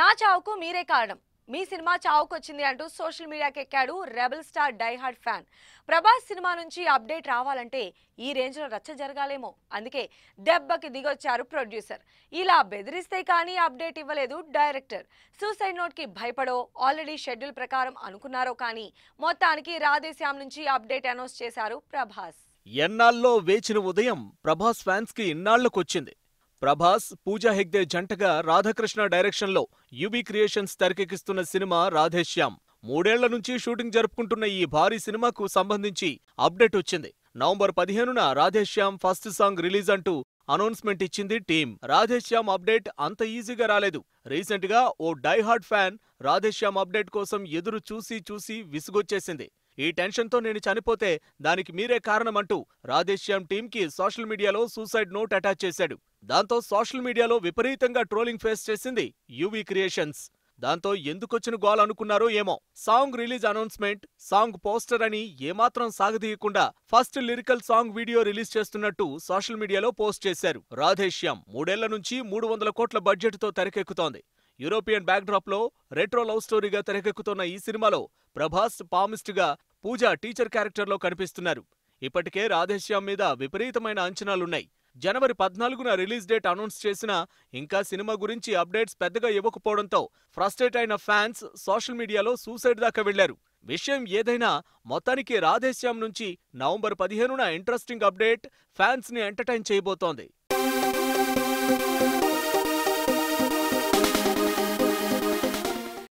నా చావుకు మీరే కారణం మీ సినిమా చావుకు వచ్చింది అంటూ సోషల్ మీడియాకి ఎక్కాడు rebel star diehard fan Prabhas cinema నుంచి అప్డేట్ రావాలంటే ఈ రేంజ్లో రచ్చ జరగాలేమో అందుకే దెబ్బకి దిగొచ్చారు ప్రొడ్యూసర్ ఇలా బెదిరిస్తే కానీ అప్డేట్ ఇవ్వలేదు డైరెక్టర్ సూసైడ్ నోట్కి భయపడో ఆల్రెడీ షెడ్యూల్ ప్రకారం అనుకున్నారో కానీ మొత్తానికి రాధేశ్యాం నుంచి అప్డేట్ అనౌన్స్ చేశారు ప్రభాస్ ఎన్నాళ్ళలో వేచిన ఉదయం ప్రభాస్ ఫ్యాన్స్కి ఇన్నాళ్లకొచ్చింది ప్రభాస్ పూజా హెగ్దే జంటగా రాధాకృష్ణ డైరెక్షన్లో యూబీ క్రియేషన్స్ తెరకెక్కిస్తున్న సినిమా రాధేశ్యామ్ మూడేళ్ల నుంచి షూటింగ్ జరుపుకుంటున్న ఈ భారీ సినిమాకు సంబంధించి అప్డేట్ వచ్చింది నవంబర్ పదిహేనున రాధేశ్యామ్ ఫస్ట్ సాంగ్ రిలీజ్ అంటూ అనౌన్స్మెంట్ ఇచ్చింది టీం రాధేశ్యామ్ అప్డేట్ అంత ఈజీగా రాలేదు రీసెంట్గా ఓ డైహార్డ్ ఫ్యాన్ రాధేశ్యామ్ అప్డేట్ కోసం ఎదురు చూసి చూసి విసుగొచ్చేసింది ఈ టెన్షన్తో నేను చనిపోతే దానికి మీరే కారణమంటూ రాధేశ్యామ్ టీంకి సోషల్ మీడియాలో సూసైడ్ నోట్ అటాచ్ చేశాడు దాంతో సోషల్ మీడియాలో విపరీతంగా ట్రోలింగ్ ఫేస్ చేసింది యువీ క్రియేషన్స్ దాంతో ఎందుకొచ్చిన గోల్ అనుకున్నారో ఏమో song release announcement song poster అని ఏమాత్రం సాగదీయకుండా first lyrical song video release చేస్తున్నట్టు సోషల్ మీడియాలో పోస్ట్ చేశారు రాధేశ్యామ్ మూడేళ్ల నుంచి మూడు వందల కోట్ల బడ్జెట్తో తెరకెక్కుతోంది యూరోపియన్ బ్యాక్డ్రాప్లో రెట్రో లవ్ స్టోరీగా తెరకెక్కుతున్న ఈ సినిమాలో ప్రభాస్ పామిస్ట్గా పూజ టీచర్ క్యారెక్టర్లో కనిపిస్తున్నారు ఇప్పటికే రాధేశ్యామ్ మీద విపరీతమైన అంచనాలున్నాయి జనవరి పద్నాలుగున రిలీజ్ డేట్ అనౌన్స్ చేసినా ఇంకా సినిమా గురించి అప్డేట్స్ పెద్దగా ఇవ్వకపోవడంతో ఫ్రస్ట్రేట్ అయిన ఫ్యాన్స్ సోషల్ మీడియాలో సూసైడ్ దాకా వెళ్లారు విషయం ఏదైనా మొత్తానికి రాధేశ్యాం నుంచి నవంబర్ పదిహేనున ఇంట్రెస్టింగ్ అప్డేట్ ఫ్యాన్స్ ని ఎంటర్టైన్ చేయబోతోంది